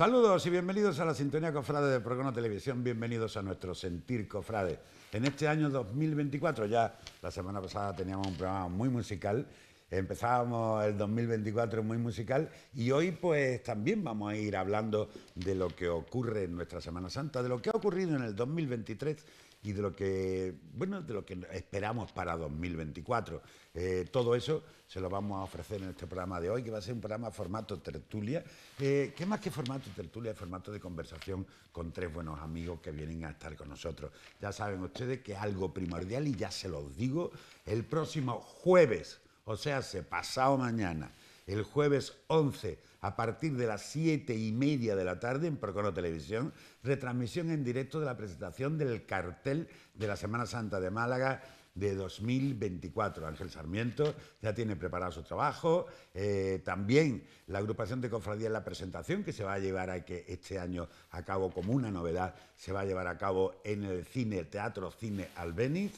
Saludos y bienvenidos a la Sintonía Cofrade de Programa Televisión. Bienvenidos a nuestro Sentir Cofrade. En este año 2024, ya la semana pasada teníamos un programa muy musical. Empezábamos el 2024 muy musical y hoy pues también vamos a ir hablando de lo que ocurre en nuestra Semana Santa, de lo que ha ocurrido en el 2023 y de lo que, bueno, de lo que esperamos para 2024. Eh, todo eso se lo vamos a ofrecer en este programa de hoy, que va a ser un programa formato tertulia. Eh, ¿Qué más que formato tertulia? Formato de conversación con tres buenos amigos que vienen a estar con nosotros. Ya saben ustedes que es algo primordial y ya se los digo, el próximo jueves, o sea, se pasado mañana, el jueves 11 a partir de las siete y media de la tarde en Procono Televisión, retransmisión en directo de la presentación del cartel de la Semana Santa de Málaga de 2024. Ángel Sarmiento ya tiene preparado su trabajo. Eh, también la agrupación de cofradías La Presentación, que se va a llevar a que este año a cabo como una novedad, se va a llevar a cabo en el cine, Teatro Cine Albeniz.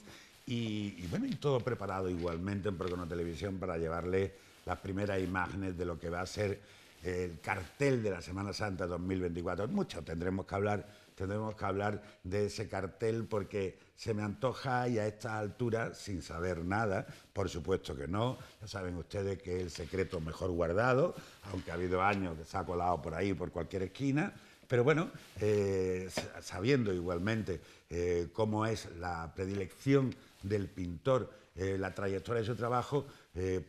Y, bueno, y todo preparado igualmente en Procono Televisión para llevarle las primeras imágenes de lo que va a ser el cartel de la Semana Santa 2024. Mucho tendremos que hablar, tendremos que hablar de ese cartel porque se me antoja y a esta altura, sin saber nada, por supuesto que no, ya saben ustedes que es el secreto mejor guardado, aunque ha habido años que se ha colado por ahí, por cualquier esquina, pero bueno, eh, sabiendo igualmente eh, cómo es la predilección del pintor, eh, la trayectoria de su trabajo,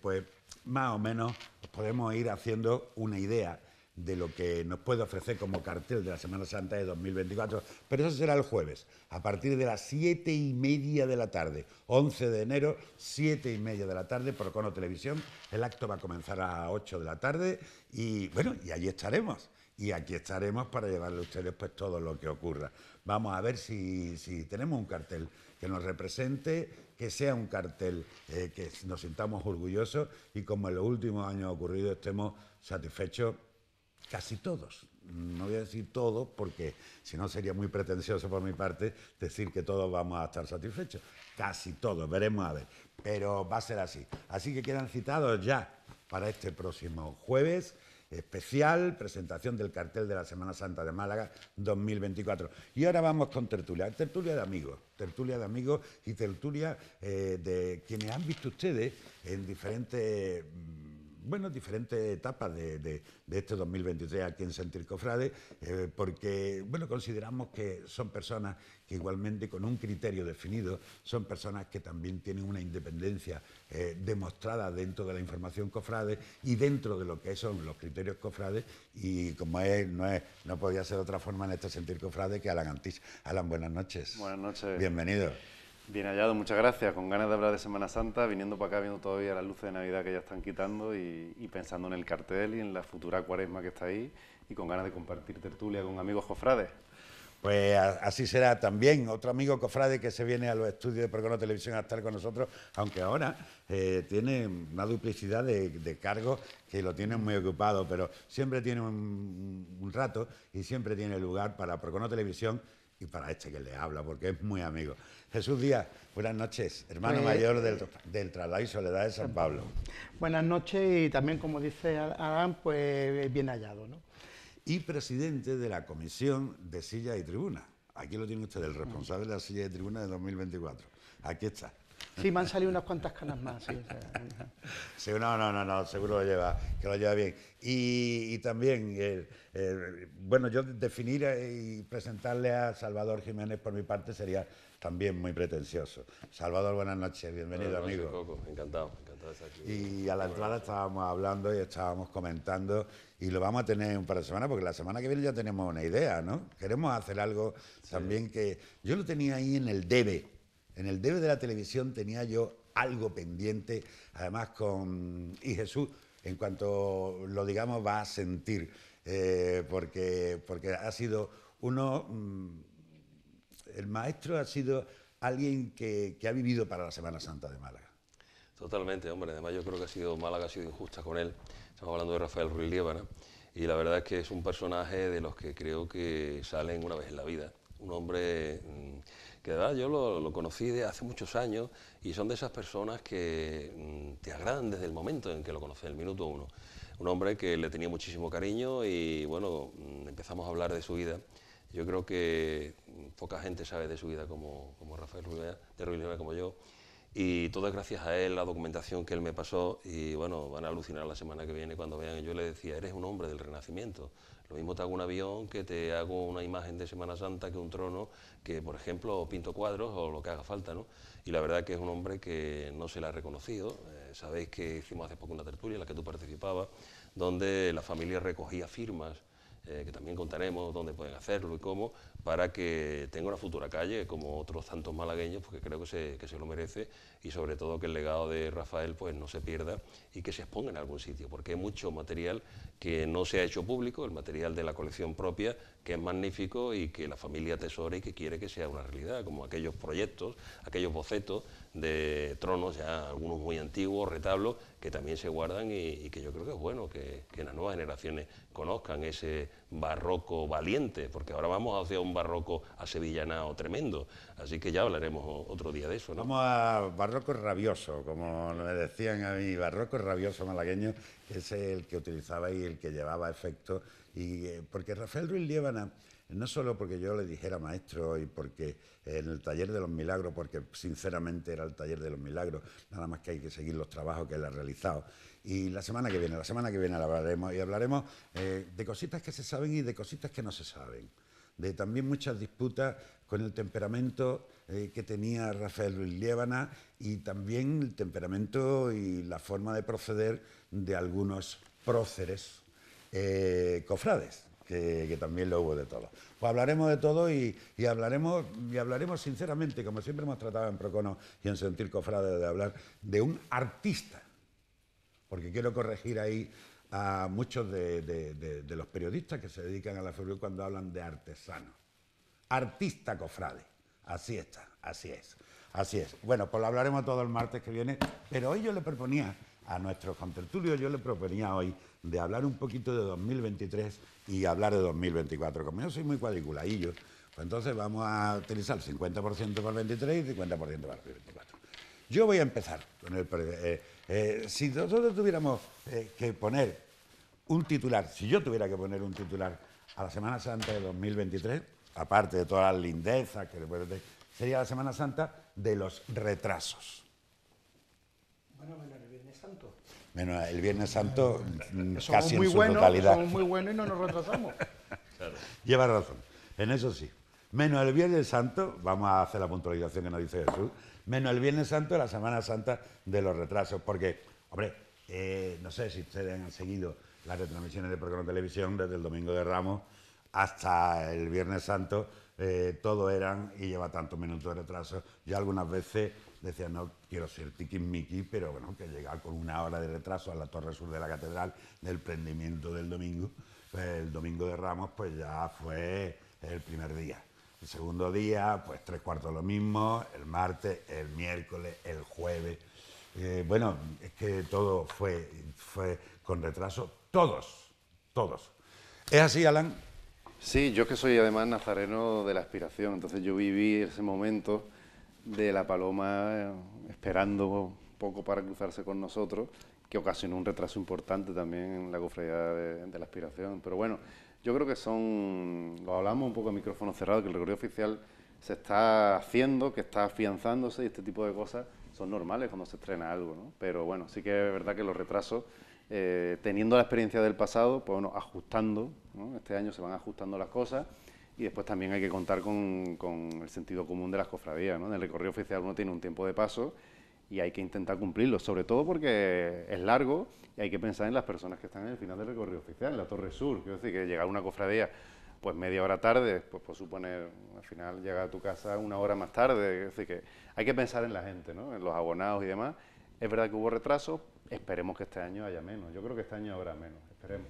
pues más o menos podemos ir haciendo una idea de lo que nos puede ofrecer como cartel de la Semana Santa de 2024. Pero eso será el jueves, a partir de las siete y media de la tarde, 11 de enero, siete y media de la tarde, por Cono Televisión. El acto va a comenzar a 8 de la tarde y bueno, y allí estaremos. Y aquí estaremos para llevarle a ustedes pues todo lo que ocurra. Vamos a ver si, si tenemos un cartel que nos represente que sea un cartel eh, que nos sintamos orgullosos y como en los últimos años ha ocurrido estemos satisfechos casi todos. No voy a decir todos porque si no sería muy pretencioso por mi parte decir que todos vamos a estar satisfechos. Casi todos, veremos a ver. Pero va a ser así. Así que quedan citados ya para este próximo jueves especial, presentación del cartel de la Semana Santa de Málaga 2024. Y ahora vamos con tertulia, tertulia de amigos, tertulia de amigos y tertulia eh, de quienes han visto ustedes en diferentes bueno, diferentes etapas de, este 2023 aquí en Sentir Cofrade, eh, porque bueno, consideramos que son personas que igualmente con un criterio definido, son personas que también tienen una independencia eh, demostrada dentro de la información cofrade y dentro de lo que son los criterios cofrades, y como es, no, no podía ser otra forma en este Sentir Cofrade que Alan Antís. Alan, buenas noches. Buenas noches. Bienvenido. Bien hallado, muchas gracias. Con ganas de hablar de Semana Santa, viniendo para acá viendo todavía las luces de Navidad que ya están quitando y, pensando en el cartel y en la futura cuaresma que está ahí y con ganas de compartir tertulia con amigos cofrades. Pues así será también. Otro amigo cofrade que se viene a los estudios de Procono Televisión a estar con nosotros, aunque ahora eh, tiene una duplicidad de, cargos que lo tiene muy ocupado, pero siempre tiene un, rato y siempre tiene lugar para Procono Televisión y para este que le habla, porque es muy amigo. Jesús Díaz, buenas noches, hermano pues, mayor del, del Traslado y Soledad de San Pablo. Buenas noches y también, como dice Adán, pues bien hallado. ¿no? Y presidente de la Comisión de silla y tribuna. Aquí lo tiene usted, el responsable de la silla y tribuna de 2024. Aquí está. Sí, me han salido unas cuantas canas más. Sí, no, no, no, seguro lo lleva, que lo lleva bien. Y, también, bueno, yo definir eh, y presentarle a Salvador Jiménez por mi parte sería también muy pretencioso. Salvador, buenas noches, bienvenido amigo. Encantado, encantado de estar aquí. Y a la entrada estábamos hablando y estábamos comentando y lo vamos a tener un par de semanas porque la semana que viene ya tenemos una idea, ¿no? Queremos hacer algo también que yo lo tenía ahí en el debe en el debe de la televisión tenía yo algo pendiente, además con Y Jesús, en cuanto lo digamos va a sentir, eh, porque, porque ha sido uno, mm, el maestro ha sido alguien que, ha vivido para la Semana Santa de Málaga. Totalmente, hombre, además yo creo que ha sido, Málaga ha sido injusta con él, estamos hablando de Rafael Ruiz ¿no? y la verdad es que es un personaje de los que creo que salen una vez en la vida un hombre mm, que de yo lo, conocí de hace muchos años y son de esas personas que mm, te agradan desde el momento en que lo conoces, el minuto uno. Un hombre que le tenía muchísimo cariño y bueno, mm, empezamos a hablar de su vida. Yo creo que poca gente sabe de su vida como, Rafael de como yo. Y todo es gracias a él, la documentación que él me pasó. Y bueno, van a alucinar la semana que viene cuando vean. Yo le decía, eres un hombre del renacimiento. Lo mismo te hago un avión, que te hago una imagen de Semana Santa, que un trono, que por ejemplo pinto cuadros o lo que haga falta. ¿no? Y la verdad que es un hombre que no se le ha reconocido. Eh, sabéis que hicimos hace poco una tertulia en la que tú participabas, donde la familia recogía firmas. Eh, que también contaremos dónde pueden hacerlo y cómo, para que tenga una futura calle, como otros tantos malagueños, porque creo que que se lo merece, y sobre todo que el legado de Rafael pues no se pierda y que se exponga en algún sitio, porque hay mucho material que no se ha hecho público, el material de la colección propia, que es magnífico y que la familia tesora y que quiere que sea una realidad, como aquellos proyectos, aquellos bocetos de tronos, ya algunos muy antiguos, retablos, que también se guardan y, que yo creo que es bueno que, las nuevas generaciones conozcan ese barroco valiente, porque ahora vamos hacia un barroco ...a asevillanado tremendo, así que ya hablaremos otro día de eso. Vamos a barroco rabioso, como le decían a mí, barroco rabioso malagueño, que es el que utilizaba y el que llevaba efecto. Y, eh, porque Rafael Ruiz Liébana, no solo porque yo le dijera maestro y porque en el taller de los milagros, porque sinceramente era el taller de los milagros, nada más que hay que seguir los trabajos que él ha realizado. Y la semana que viene, la semana que viene hablaremos y hablaremos eh, de cositas que se saben y de cositas que no se saben de también muchas disputas con el temperamento eh, que tenía Rafael Luis y también el temperamento y la forma de proceder de algunos próceres eh, cofrades. Que, también lo hubo de todo. Pues hablaremos de todo y, hablaremos, y hablaremos sinceramente, como siempre hemos tratado en Procono y en Sentir Cofrades de hablar de un artista. Porque quiero corregir ahí a muchos de, los periodistas que se dedican a la feria cuando hablan de artesanos artista cofrade. Así está, así es, así es. Bueno, pues lo hablaremos todo el martes que viene, pero hoy yo le proponía a nuestros contertulios, yo le proponía hoy de hablar un poquito de 2023 y hablar de 2024. Como yo soy muy cuadriculadillo, pues entonces vamos a utilizar el 50% para el 23 y 50% para el 24. Yo voy a empezar con el... Eh, eh, si nosotros tuviéramos eh, que poner un titular, si yo tuviera que poner un titular a la Semana Santa de 2023, aparte de toda la lindeza, que le sería la Semana Santa de los retrasos. Bueno, menos el Viernes Santo. Menos el Viernes Santo eh, eh, eh, mm, casi muy en su bueno, Somos muy buenos y no nos retrasamos. Lleva razón, en eso sí. Menos el Viernes Santo, vamos a hacer la puntualización que nos dice Jesús, menos el Viernes Santo, la Semana Santa de los retrasos, porque, hombre, no sé si ustedes han seguido las retransmisiones de programa de televisión desde el Domingo de Ramos, hasta el Viernes Santo eh, todo eran y lleva tantos minutos de retraso. Yo algunas veces decía, no quiero ser Miki pero bueno, que llegaba con una hora de retraso a la Torre Sur de la Catedral del prendimiento del domingo, pues el domingo de Ramos, pues ya fue el primer día. El segundo día, pues tres cuartos lo mismo, el martes, el miércoles, el jueves. Eh, bueno, es que todo fue, fue con retraso, todos, todos. ¿Es así, Alan? Sí, yo que soy además nazareno de la aspiración, entonces yo viví ese momento de la paloma eh, esperando un poco para cruzarse con nosotros, que ocasionó un retraso importante también en la cofradía de, la aspiración. Pero bueno, yo creo que son, lo hablamos un poco a micrófono cerrado, que el recorrido oficial se está haciendo, que está afianzándose y este tipo de cosas son normales cuando se estrena algo, ¿no? Pero bueno, sí que es verdad que los retrasos, eh, teniendo la experiencia del pasado, pues bueno, ajustando este año se van ajustando las cosas y después también hay que contar con, el sentido común de las cofradías. En el recorrido oficial uno tiene un tiempo de paso y hay que intentar cumplirlo, sobre todo porque es largo y hay que pensar en las personas que están en el final del recorrido oficial, en la Torre Sur. Quiero decir que llegar a una cofradía pues media hora tarde, pues por pues, suponer, al final llega a tu casa una hora más tarde. Es decir, que hay que pensar en la gente, en los abonados y demás. Es verdad que hubo retrasos, esperemos que este año haya menos. Yo creo que este año habrá menos, esperemos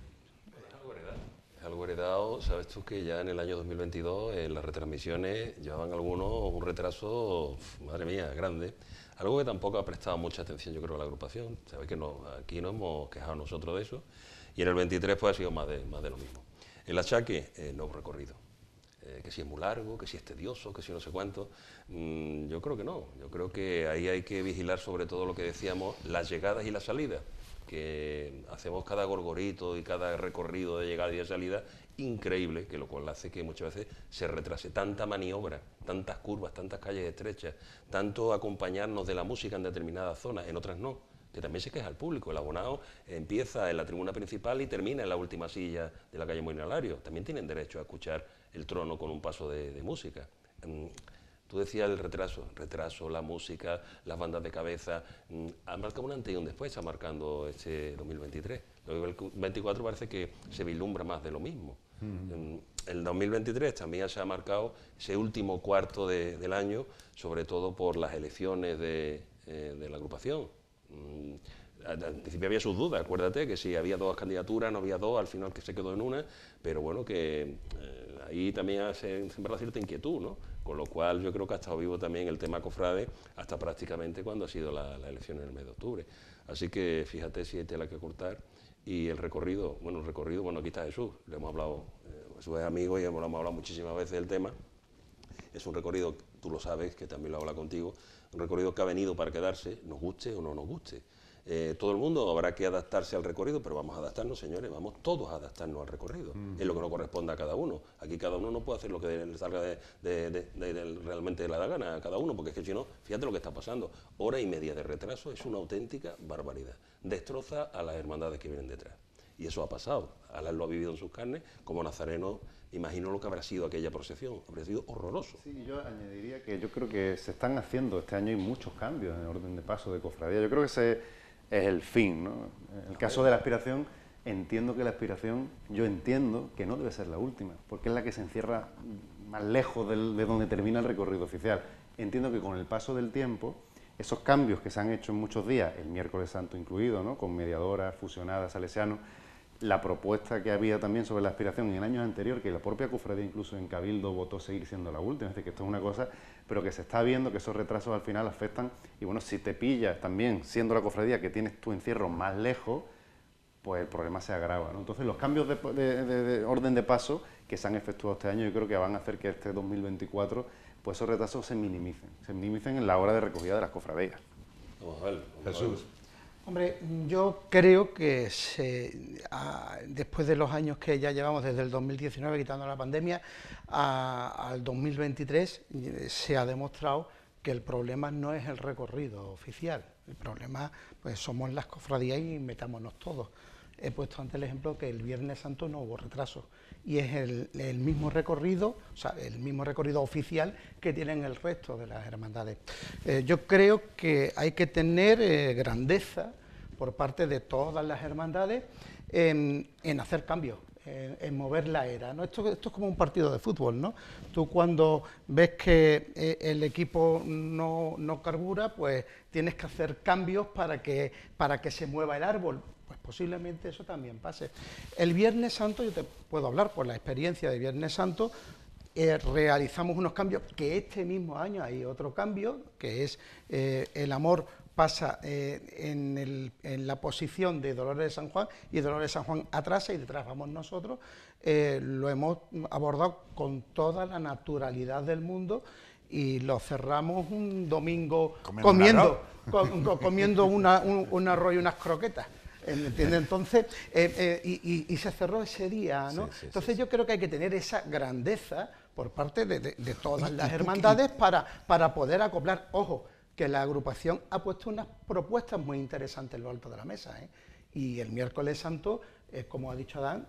algo heredado. Sabes tú que ya en el año 2022 en las retransmisiones llevaban algunos un retraso, madre mía, grande. Algo que tampoco ha prestado mucha atención, yo creo, a la agrupación. Sabes que no, aquí no hemos quejado nosotros de eso. Y en el 23 pues ha sido más de, más de lo mismo. El achaque, eh, no recorrido. Eh, que si es muy largo, que si es tedioso, que si no sé cuánto. Mm, yo creo que no. Yo creo que ahí hay que vigilar sobre todo lo que decíamos, las llegadas y las salidas que hacemos cada gorgorito y cada recorrido de llegada y de salida increíble, que lo cual hace que muchas veces se retrase tanta maniobra, tantas curvas, tantas calles estrechas, tanto acompañarnos de la música en determinadas zonas, en otras no, que también se queja el público. El abonado empieza en la tribuna principal y termina en la última silla de la calle Moinalario. También tienen derecho a escuchar el trono con un paso de, de música. Mm, Tú decías el retraso, retraso, la música, las bandas de cabeza. Mm, ha marcado un antes y un después, ha marcando este 2023. El 2024 parece que se vislumbra más de lo mismo. Mm. Mm, el 2023 también se ha marcado ese último cuarto del año, sobre todo por las elecciones de, eh, la agrupación. al principio había sus dudas, acuérdate que si había dos candidaturas, no había dos, al final que se quedó en una, pero bueno, que eh, ahí también se sembrado cierta inquietud, ¿no? Con lo cual yo creo que ha estado vivo también el tema cofrade hasta prácticamente cuando ha sido la, elección en el mes de octubre. Así que fíjate si hay tela que cortar y el recorrido, bueno, el recorrido, bueno, aquí está Jesús, le hemos hablado, Jesús eh, es amigo y hemos hablado muchísimas veces del tema. Es un recorrido, tú lo sabes, que también lo habla contigo, un recorrido que ha venido para quedarse, nos guste o no nos guste. Eh, todo el mundo habrá que adaptarse al recorrido, pero vamos a adaptarnos, señores, vamos todos a adaptarnos al recorrido, mm. es lo que nos corresponde a cada uno. Aquí cada uno no puede hacer lo que le salga de, de, de, realmente le da gana a cada uno, porque es que si no, fíjate lo que está pasando. Hora y media de retraso es una auténtica barbaridad. Destroza a las hermandades que vienen detrás. Y eso ha pasado. Alan lo ha vivido en sus carnes, como Nazareno, imagino lo que habrá sido aquella procesión, habría sido horroroso. Sí, yo añadiría que yo creo que se están haciendo este año y muchos cambios en orden de paso de cofradía. Yo creo que se es el fin. ¿no? En el caso de la aspiración, entiendo que la aspiración, yo entiendo que no debe ser la última, porque es la que se encierra más lejos de donde termina el recorrido oficial. Entiendo que con el paso del tiempo, esos cambios que se han hecho en muchos días, el miércoles santo incluido, ¿no? con mediadoras, fusionadas, salesianos, la propuesta que había también sobre la aspiración en el año anterior, que la propia cofradía incluso en Cabildo votó seguir siendo la última, es decir, que esto es una cosa pero que se está viendo que esos retrasos al final afectan. Y bueno, si te pillas también, siendo la cofradía que tienes tu encierro más lejos, pues el problema se agrava. Entonces, los cambios de, orden de paso que se han efectuado este año, yo creo que van a hacer que este 2024, pues esos retrasos se minimicen, se minimicen en la hora de recogida de las cofradías. Vamos Jesús. Hombre, yo creo que después de los años que ya llevamos desde el 2019, quitando la pandemia, al 2023 eh, se ha demostrado que el problema no es el recorrido oficial, el problema pues somos las cofradías y metámonos todos he puesto antes el ejemplo que el Viernes Santo no hubo retraso y es el, mismo recorrido, o sea, el mismo recorrido oficial que tienen el resto de las hermandades. Eh, yo creo que hay que tener eh, grandeza por parte de todas las hermandades en, hacer cambios, en, mover la era. Esto, es como un partido de fútbol, ¿no? Tú cuando ves que eh, el equipo no, no, carbura, pues tienes que hacer cambios para que, para que se mueva el árbol. Pues posiblemente eso también pase. El Viernes Santo, yo te puedo hablar por la experiencia de Viernes Santo, eh, realizamos unos cambios que este mismo año hay otro cambio, que es eh, el amor pasa eh, en, la posición de Dolores de San Juan y Dolores de San Juan atrasa y detrás vamos nosotros. lo hemos abordado con toda la naturalidad del mundo y lo cerramos un domingo comiendo, comiendo, un arroz y unas croquetas. Eh, ¿Entiendes? Entonces, eh, eh, y, se cerró ese día, ¿no? Entonces yo creo que hay que tener esa grandeza por parte de, todas las hermandades para, para poder acoplar. Ojo, que la agrupación ha puesto unas propuestas muy interesantes en lo alto de la mesa. ¿eh? Y el miércoles santo, como ha dicho Adán,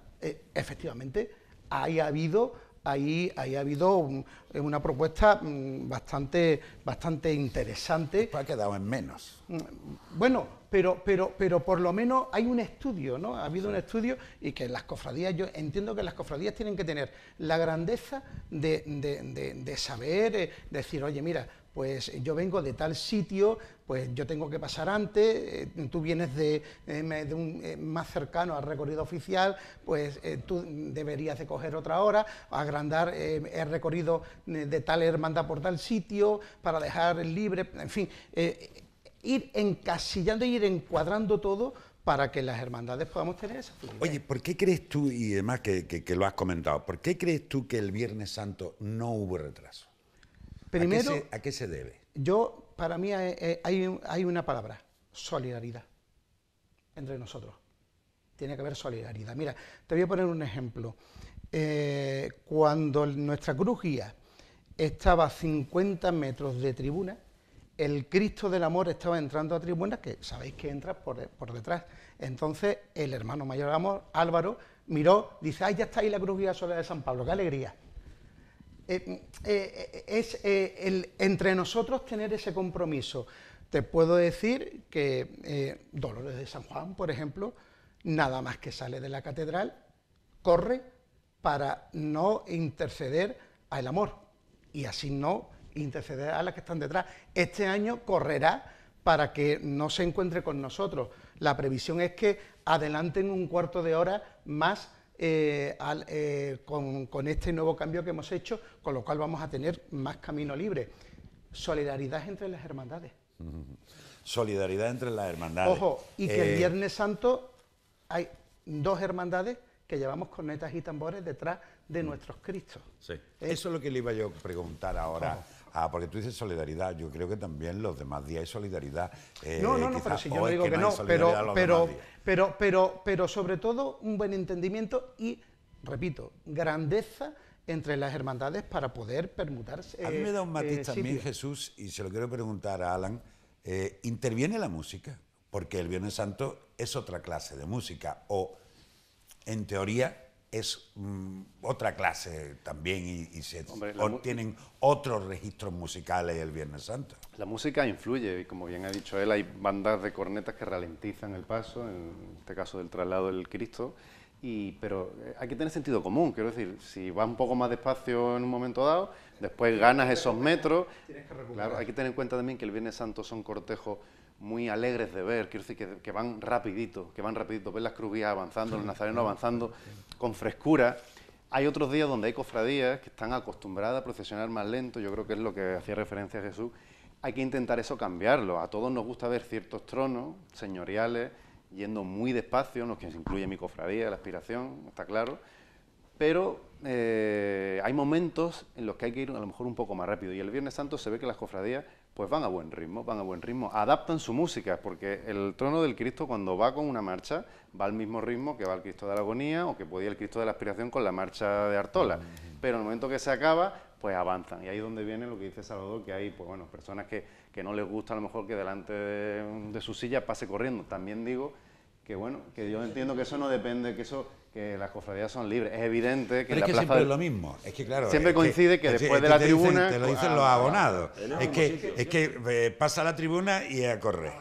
efectivamente, haya ha habido ahí, ha habido eh, una propuesta mm, bastante, bastante interesante. pues ha quedado en menos. Mm, bueno, pero, pero, pero por lo menos hay un estudio, ¿no? Ha habido un estudio y que las cofradías, yo entiendo que las cofradías tienen que tener la grandeza de, de, de, saber, eh, decir, oye, mira, pues yo vengo de tal sitio, pues yo tengo que pasar antes, eh, tú vienes de, eh, un, eh, más cercano al recorrido oficial, pues tú deberías de coger otra hora, agrandar el recorrido de tal hermandad por tal sitio, para dejar libre, en fin, ir encasillando, ir encuadrando todo para que las hermandades podamos tener esa fluidez. Oye, ¿por qué crees tú, y además que lo has comentado, ¿por qué crees tú que el Viernes Santo no hubo retraso? Primero, ¿A qué se, debe? Yo, para mí, eh, eh, hay, una palabra, solidaridad, entre nosotros. Tiene que haber solidaridad. Mira, te voy a poner un ejemplo. Eh, cuando nuestra crujía estaba a 50 metros de tribuna, el Cristo del Amor estaba entrando a tribuna, que sabéis que entra por, detrás. Entonces el hermano mayor Amor, Álvaro, miró, dice, ¡ay, ya está ahí la cruzía sola de San Pablo! ¡Qué alegría! Eh, eh, eh, es el, entre nosotros tener ese compromiso. Te puedo decir que Dolores de San Juan, por ejemplo, nada más que sale de la catedral, corre para no interceder al amor y así no interceder a las que están detrás. Este año correrá para que no se encuentre con nosotros. La previsión es que adelanten un cuarto de hora más eh, eh, con, este nuevo cambio que hemos hecho, con lo cual vamos a tener más camino libre. Solidaridad entre las hermandades. Solidaridad entre las hermandades. Ojo, y que el eh, Viernes Santo hay dos hermandades que llevamos cornetas y tambores detrás de nuestros Cristos. Sí. Eso es lo que le iba yo a preguntar ahora Ah, porque tú dices solidaridad. Yo creo que también los demás días hay solidaridad. Eh, no, no, no, pero si yo digo que, no, pero, pero, pero, pero, sobre todo un buen entendimiento y, repito, grandeza entre las hermandades para poder permutarse. A mí me da un eh, matiz eh, también, Jesús, y se lo quiero preguntar a Alan. ¿Interviene la música? Porque el Viernes Santo es otra clase de música, o en teoría es mm, otra clase también y, se tienen otros registros musicales el Viernes Santo. La música influye, y como bien ha dicho él, hay bandas de cornetas que ralentizan el paso, en este caso del traslado del Cristo, y, pero eh, hay que tener sentido común, quiero decir, si vas un poco más despacio en un momento dado, después ganas esos metros. hay que tener en cuenta también que el Viernes Santo son cortejos muy alegres de ver, quiero decir que, van rapidito, que van rapidito, ver las crujías avanzando, los nazarenos avanzando con frescura. Hay otros días donde hay cofradías que están acostumbradas a procesionar más lento, yo creo que es lo que hacía referencia Jesús. Hay que intentar eso cambiarlo. A todos nos gusta ver ciertos tronos señoriales yendo muy despacio, los que se incluye mi cofradía, la aspiración, está claro, pero eh, hay momentos en los que hay que ir a lo mejor un poco más rápido y el Viernes Santo se ve que las cofradías pues van a buen ritmo, van a buen ritmo, adaptan su música, porque el trono del Cristo cuando va con una marcha va al mismo ritmo que va el Cristo de la Agonía o que podía el Cristo de la Aspiración con la marcha de Artola, pero en el momento que se acaba, pues avanzan, y ahí es donde viene lo que dice Salvador, que hay pues, bueno, personas que, que no les gusta a lo mejor que delante de su silla pase corriendo, también digo que bueno, que yo entiendo que eso no depende, que eso que las cofradías son libres. Es evidente que es la siempre es lo mismo. Es que claro, siempre coincide que, después de la tribuna te lo dicen ah, los ah, abonados. Ah. es, que, es eh, que pasa la tribuna y a correr.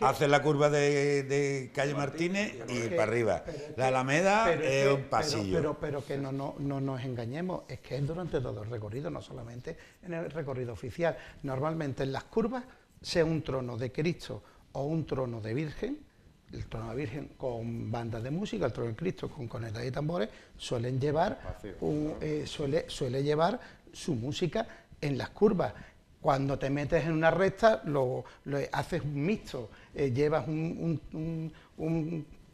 Haces la curva de, calle Martínez y para arriba. La Alameda es un pasillo. Pero, pero, que no, no, no, nos engañemos, es que es durante todo el recorrido, no solamente en el recorrido oficial. Normalmente en las curvas, sea un trono de Cristo o un trono de Virgen, el trono de la Virgen con bandas de música, el trono del Cristo con conetas y tambores, suelen llevar eh, suele, llevar su música en las curvas. Cuando te metes en una recta, lo, haces un mixto, eh, llevas un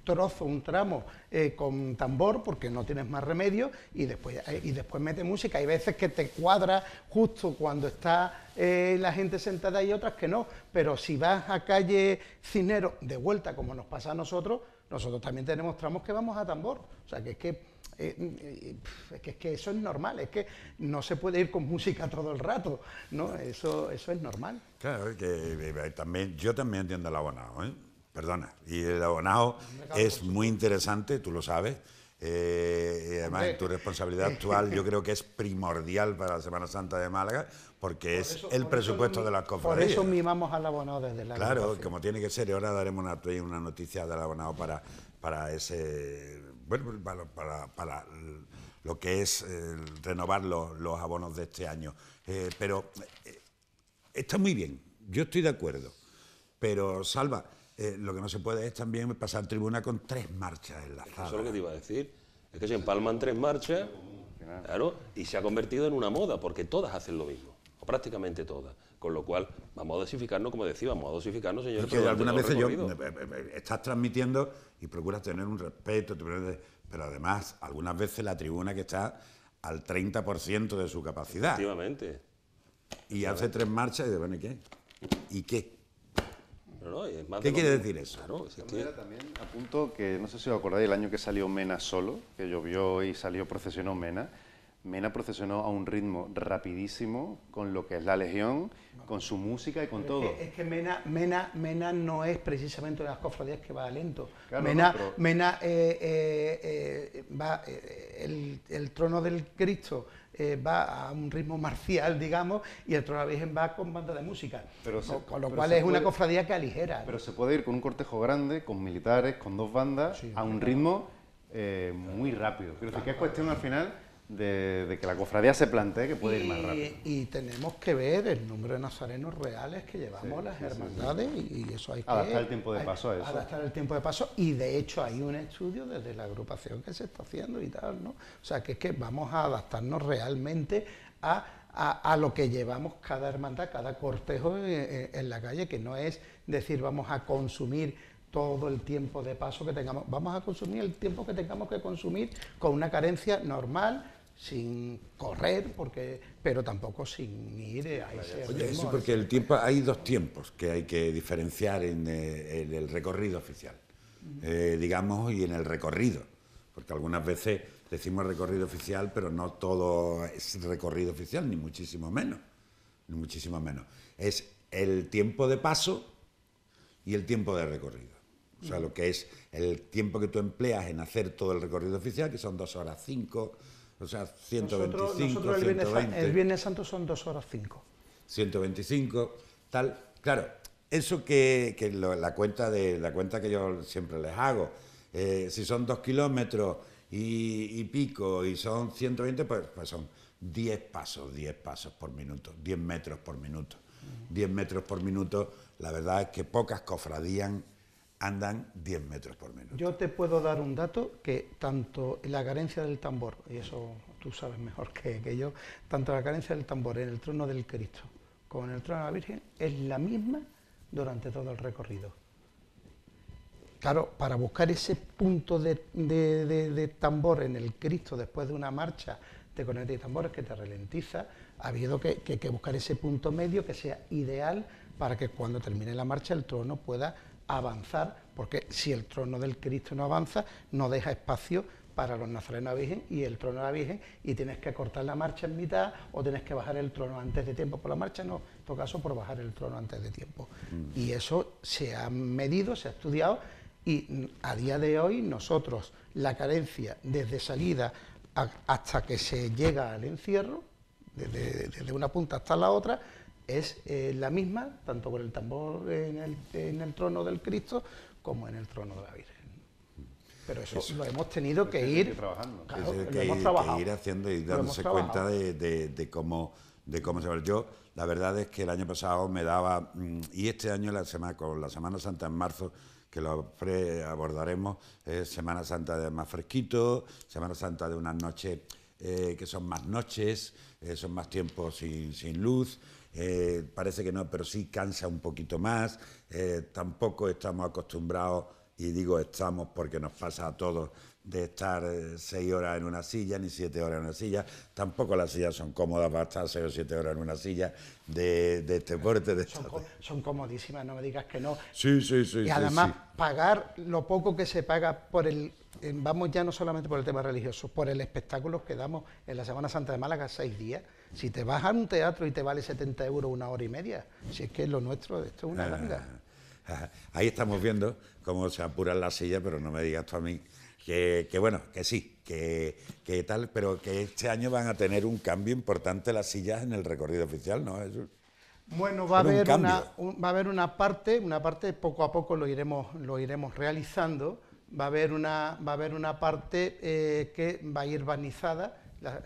trozo, un tramo eh, con tambor porque no tienes más remedio y después, eh, y después mete música. Hay veces que te cuadra justo cuando está eh, la gente sentada y otras que no, pero si vas a calle cinero de vuelta como nos pasa a nosotros, nosotros también tenemos tramos que vamos a tambor. O sea que es que... Es que, eso es normal, es que no se puede ir con música todo el rato, ¿no? Eso, eso es normal. Claro, que, también, yo también entiendo el abonado, ¿eh? perdona. Y el abonado es muy interesante, tú lo sabes. Eh, y además, tu responsabilidad actual, yo creo que es primordial para la Semana Santa de Málaga, porque es el presupuesto de las cofradías. Por eso mimamos al abonado desde la Claro, como tiene que ser, y ahora daremos una, noticia del abonado para, para ese. Bueno, para, lo que es eh, renovar los, abonos de este año. Eh, pero está muy bien, yo estoy de acuerdo. Pero, Salva, eh, lo que no se puede es también pasar tribuna con tres marchas enlazadas. Eso es lo que te iba a decir. Es que se empalman tres marchas, claro, y se ha convertido en una moda, porque todas hacen lo mismo, o prácticamente todas. Con lo cual, vamos a dosificarnos, como decía, vamos a dosificarnos, señores. Es que algunas veces yo, eh, eh, estás transmitiendo y procuras tener un respeto, pero además, algunas veces la tribuna que está al 30% de su capacidad. Efectivamente. Y hace tres marchas y de, bueno, ¿y qué? ¿Y qué? ¿Qué quiere decir eso? Claro, También apunto que, no sé si os acordáis, el año que salió Mena solo, que llovió y salió, procesionó Mena, Mena procesionó a un ritmo rapidísimo con lo que es la Legión, con su música y con todo. Es que, Mena, Mena, Mena, no es precisamente una de las cofradías que va lento. Mena, eh, eh, eh, va el, el trono del Cristo eh, va a un ritmo marcial, digamos, y el Trono va con banda de música. con, lo cual es una cofradía que aligera. Pero se puede ir con un cortejo grande, con militares, con dos bandas, a un ritmo eh, muy rápido. ...pero si que es cuestión al final de, que la cofradía se plantee que puede ir más rápido. Y, tenemos que ver el número de nazarenos reales que llevamos las hermandades y eso hay que... Adaptar el tiempo de paso a eso. Adaptar el tiempo de paso y de hecho hay un estudio desde la agrupación que se está haciendo y tal, ¿no? O sea, que es que vamos a adaptarnos realmente a, lo que llevamos cada hermandad, cada cortejo eh, eh, en la calle, que no es decir vamos a consumir todo el tiempo de paso que tengamos. Vamos a consumir el tiempo que tengamos que consumir con una carencia normal sin correr, porque, pero tampoco sin ir eh, a ese porque el tiempo, hay dos tiempos que hay que diferenciar en, eh, el recorrido oficial, eh, digamos, y en el recorrido, porque algunas veces decimos recorrido oficial, pero no todo es recorrido oficial, ni muchísimo menos, ni muchísimo menos. Es el tiempo de paso y el tiempo de recorrido. O sea, lo que es el tiempo que tú empleas en hacer todo el recorrido oficial, que son dos horas cinco, o sea, 125, el Viernes, Santo son dos horas 5. 125, tal. Claro, eso que, que la, cuenta de, la cuenta que yo siempre les hago, eh, si son 2 kilómetros y, pico y son 120, pues, pues, son 10 pasos, 10 pasos por minuto, 10 metros por minuto. 10 metros por minuto, la verdad es que pocas cofradían andan 10 metros por menos. Yo te puedo dar un dato que tanto la carencia del tambor, y eso tú sabes mejor que, yo, tanto la carencia del tambor en el trono del Cristo como en el trono de la Virgen es la misma durante todo el recorrido. Claro, para buscar ese punto de, tambor en el Cristo después de una marcha de corneta y tambores que te ralentiza, ha habido que, que buscar ese punto medio que sea ideal para que cuando termine la marcha el trono pueda avanzar, porque si el trono del Cristo no avanza, no deja espacio para los nazarenos virgen y el trono de la Virgen y tienes que cortar la marcha en mitad o tienes que bajar el trono antes de tiempo por la marcha, no, en todo caso por bajar el trono antes de tiempo. Mm. Y eso se ha medido, se ha estudiado y a día de hoy nosotros la carencia desde salida hasta que se llega al encierro, desde una punta hasta la otra, es eh, la misma, tanto con el tambor en el, en el, trono del Cristo como en el trono de la Virgen. Pero eso, lo hemos tenido que ir trabajando. ir haciendo y dándose cuenta de, cómo, de cómo se va. Yo, la verdad es que el año pasado me daba, mm, y este año la semana, con la Semana Santa en marzo, que lo abordaremos, Semana Santa de más fresquito, Semana Santa de unas noches eh, que son más noches, eh, son más tiempos sin, sin luz. Eh, parece que no, pero sí cansa un poquito más, eh, tampoco estamos acostumbrados, y digo estamos porque nos pasa a todos, de estar eh, seis horas en una silla, ni siete horas en una silla. Tampoco las sillas son cómodas para estar seis o siete horas en una silla de, este porte. De son, son, comodísimas, no me digas que no. Sí, sí, sí. Y además, pagar lo poco que se paga por el. Vamos ya no solamente por el tema religioso, por el espectáculo que damos en la Semana Santa de Málaga, seis días. Si te vas a un teatro y te vale 70 euros una hora y media, si es que es lo nuestro, esto es una ganga. Ah, ah, ahí estamos viendo cómo se apuran las sillas, pero no me digas tú a mí que, bueno, que sí, que, tal, pero que este año van a tener un cambio importante las sillas en el recorrido oficial, ¿no? bueno, va a, haber una, va a haber una parte, una parte poco a poco lo iremos, lo iremos realizando, va a haber una, va a haber una parte eh, que va a ir vanizada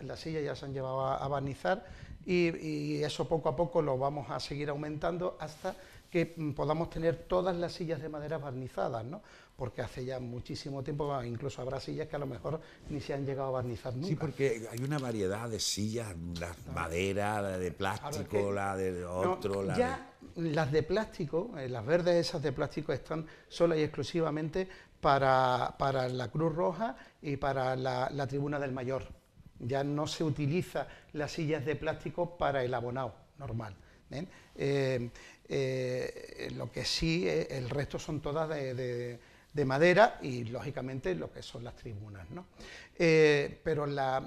las sillas ya se han llevado a, barnizar y, eso poco a poco lo vamos a seguir aumentando hasta que podamos tener todas las sillas de madera barnizadas, ¿no? Porque hace ya muchísimo tiempo, incluso habrá sillas que a lo mejor ni se han llegado a barnizar nunca. Sí, porque hay una variedad de sillas, las madera, la de plástico, la de otro, las de plástico, eh, las verdes esas de plástico están sola y exclusivamente para, para la Cruz Roja y para la Tribuna del Mayor ya no se utiliza las sillas de plástico para el abonado normal. ¿eh? Eh, eh, lo que sí, el resto son todas de, madera y lógicamente lo que son las tribunas. ¿no? pero las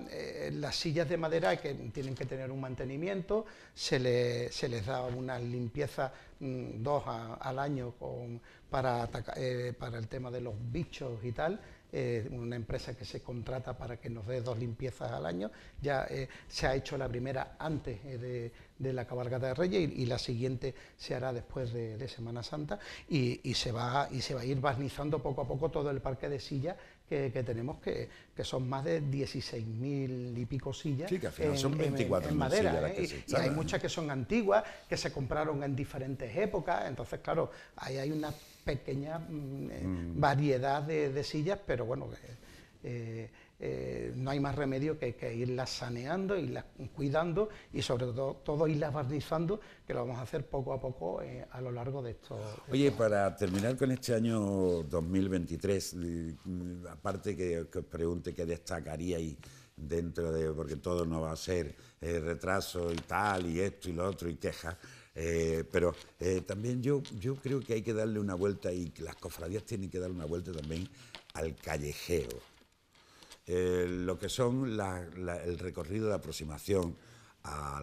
sillas de madera que tienen que tener un mantenimiento, se, les da una limpieza mm, dos al año para el tema de los bichos y tal, eh, una empresa que se contrata para que nos dé dos limpiezas al año. Ya eh, se ha hecho la primera antes eh, de, la cabalgata de Reyes y, la siguiente se hará después de, Semana Santa y, y, se va, y se va a ir barnizando poco a poco todo el parque de sillas que, tenemos, que, que, son más de 16.000 y pico sillas. Sí, que son 24 en, madera. ¿eh? y, hay muchas que son antiguas, que se compraron en diferentes épocas. Entonces, claro, ahí hay una pequeña mm, eh, mm. variedad de, sillas, pero bueno. Eh, eh, no hay más remedio que, que, irlas saneando, irlas cuidando y sobre todo, todo irlas barnizando, que lo vamos a hacer poco a poco eh, a lo largo de esto. Oye, para terminar con este año 2023, eh, mm, aparte que, que os pregunte qué ahí dentro de, porque todo no va a ser retraso y tal, y esto y lo otro, y quejas. pero también yo, yo creo que hay que darle una vuelta y que las cofradías tienen que darle una vuelta también al callejeo. Eh, lo que son el recorrido de aproximación a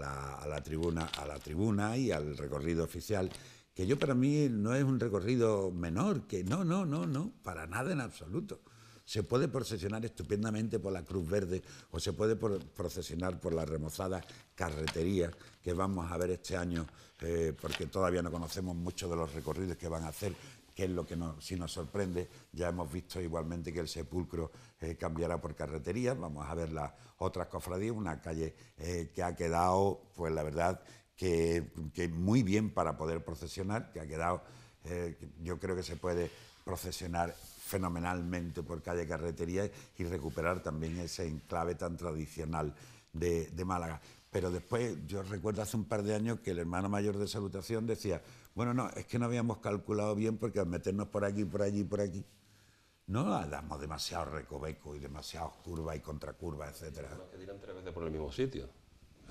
la, tribuna, a la tribuna y al recorrido oficial, que yo para mí no es un recorrido menor, que no, no, no, no, para nada en absoluto. Se puede procesionar estupendamente por la Cruz Verde o se puede procesionar por la remozada carretería que vamos a ver este año, eh, porque todavía no conocemos mucho de los recorridos que van a hacer que es lo que si nos sorprende. Ya hemos visto igualmente que el sepulcro eh, cambiará por carretería, vamos a ver las otras cofradías, una calle eh, que ha quedado, pues la verdad, que, muy bien para poder procesionar, que ha quedado, eh, yo creo que se puede procesionar fenomenalmente por calle carretería y recuperar también ese enclave tan tradicional de, de Málaga. Pero después, yo recuerdo hace un par de años que el hermano mayor de Salutación decía, bueno, no, es que no habíamos calculado bien porque al meternos por aquí, por allí, por aquí, no damos demasiado recoveco y demasiadas curvas y contracurvas, etcétera... lo que dirán tres veces por el mismo sitio.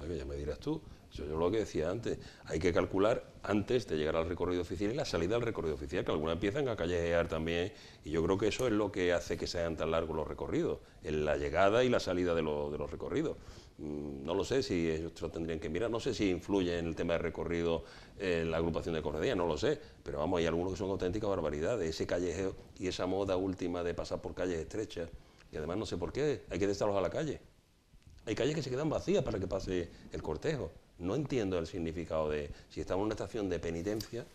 Ah, ya me dirás tú, yo, yo, lo que decía antes, hay que calcular antes de llegar al recorrido oficial y la salida del recorrido oficial, que algunas empiezan a callejear también, y yo creo que eso es lo que hace que sean tan largos los recorridos, en la llegada y la salida de, los recorridos. Mm, no lo sé si ellos tendrían que mirar, no sé si influye en el tema de recorrido en eh, la agrupación de corredía, no lo sé, pero vamos, hay algunos que son auténticas barbaridades, ese callejeo y esa moda última de pasar por calles estrechas, y además no sé por qué, hay que a la calle. Hay calles que se quedan vacías para que pase el cortejo. No entiendo el significado de... Si estamos en una estación de penitencia,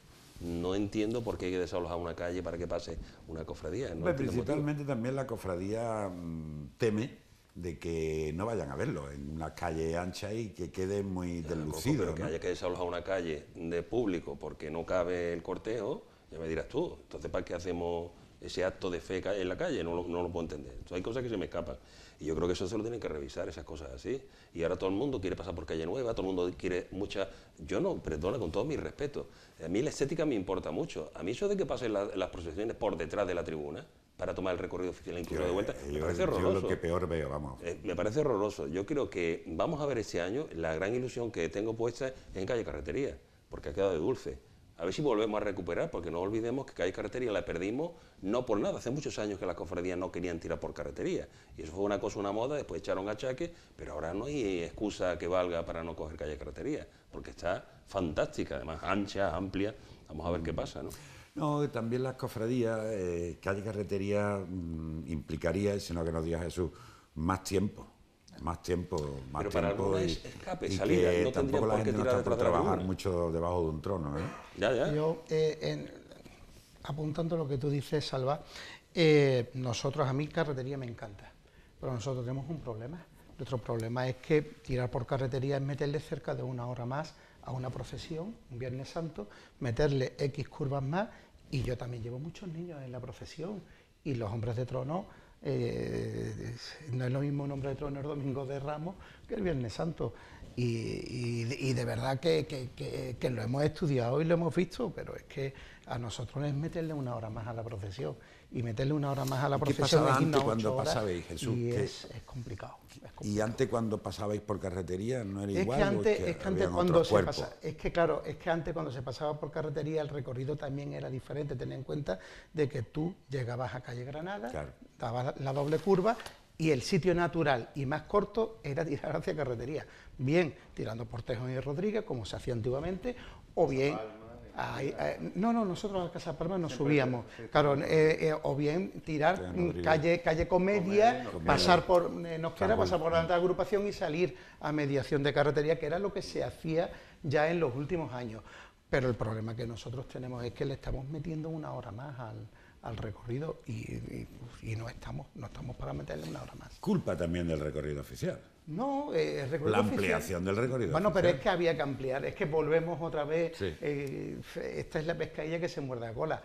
no entiendo por qué hay que desalojar una calle para que pase una cofradía. principalmente también la cofradía mm, teme de que no vayan a verlo en una calle ancha y que quede muy delucido. deslucido. que haya que desalojar una calle de público porque no cabe el cortejo, ya me dirás tú. Entonces, ¿para qué hacemos ese acto de fe en la calle? No, no lo puedo entender. hay cosas que se me escapan yo creo que eso se lo tienen que revisar, esas cosas así. Y ahora todo el mundo quiere pasar por calle nueva, todo el mundo quiere mucha... Yo no, perdona, con todo mi respeto. A mí la estética me importa mucho. A mí eso de que pasen las procesiones por detrás de la tribuna, para tomar el recorrido oficial en de vuelta. Eh, me parece horroroso. Yo lo que peor veo, vamos. Eh, me parece horroroso. Yo creo que vamos a ver ese año la gran ilusión que tengo puesta en calle Carretería, porque ha quedado de dulce. A ver si volvemos a recuperar, porque no olvidemos que calle carretería la perdimos no por nada. Hace muchos años que las cofradías no querían tirar por carretería. Y eso fue una cosa, una moda, después echaron achaque pero ahora no hay excusa que valga para no coger calle carretería, porque está fantástica, además ancha, amplia. Vamos a ver qué mm. pasa, ¿no? No, también las cofradías, eh, calle carretería mm, implicaría, sino que nos diga Jesús, más tiempo más tiempo, más para tiempo y, tampoco la gente no por trabajar mucho debajo de un trono. ¿eh? Yo, eh, apuntando lo que tú dices, Salva, eh, nosotros, a mí carretería me encanta, pero nosotros tenemos un problema. Nuestro problema es que tirar por carretería es meterle cerca de una hora más a una profesión, un Viernes Santo, meterle X curvas más, y yo también llevo muchos niños en la profesión, y los hombres de trono eh, no es lo mismo nombre de trono domingo de Ramos que el Viernes Santo. Y, de verdad que, que, lo hemos estudiado y lo hemos visto, pero es que a nosotros es meterle una hora más a la procesión y meterle una hora más a la profesión. de pasaba antes cuando pasabais, Y es, es, complicado, ¿Y antes cuando pasabais por carretería no era igual? es que, antes cuando se pasaba, es que claro, es que antes cuando se pasaba por carretería el recorrido también era diferente. Ten en cuenta de que tú llegabas a calle Granada, dabas la doble curva y el sitio natural y más corto era tirar hacia carretería. Bien tirando por Tejón y Rodríguez, como se hacía antiguamente, o bien eh, no, no, nosotros a Casa Palma nos subíamos. claro, eh, eh, o bien tirar calle, calle Comedia, pasar por Nosquera, pasar por la agrupación y salir a mediación de carretería, que era lo que se hacía ya en los últimos años. Pero el problema que nosotros tenemos es que le estamos metiendo una hora más al, al recorrido y, y, no estamos no estamos para meterle una hora más. Culpa también del recorrido oficial. No, eh, el recorrido La ampliación del recorrido. Bueno, pero es que había que ampliar, es que volvemos otra vez. Eh, esta es la pescadilla que se muerde a cola.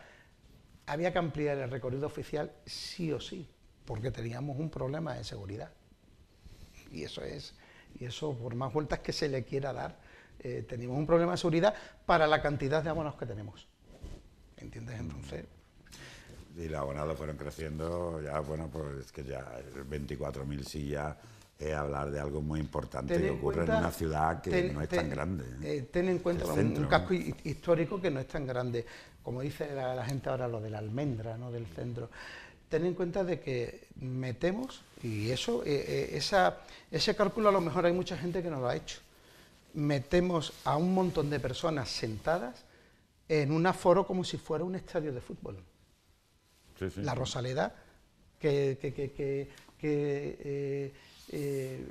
Había que ampliar el recorrido oficial sí o sí, porque teníamos un problema de seguridad. Y eso es, y eso por más vueltas que se le quiera dar, eh, tenemos un problema de seguridad para la cantidad de abonos que tenemos. ¿Entiendes? Entonces y la abonada fueron creciendo, ya, bueno, pues es que ya 24.000 sillas es hablar de algo muy importante que ocurre en una ciudad que no es tan grande. ¿eh? Eh, ten en cuenta un, casco histórico que no es tan grande, como dice la, gente ahora lo de la almendra, ¿no? del centro. Ten en cuenta de que metemos, y eso, eh, esa, ese cálculo a lo mejor hay mucha gente que no lo ha hecho, metemos a un montón de personas sentadas en un aforo como si fuera un estadio de fútbol la Rosaleda, que, eh, eh, eh,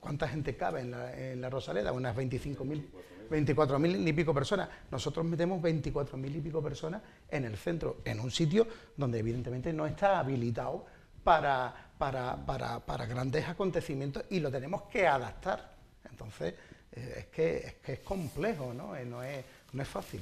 cuánta gente cabe en la, Rosaleda, unas 25.000, 24.000 y pico personas. Nosotros metemos 24.000 y pico personas en el centro, en un sitio donde evidentemente no está habilitado para, grandes acontecimientos y lo tenemos que adaptar. Entonces, es, que, es complejo, ¿no? no, es, no es fácil.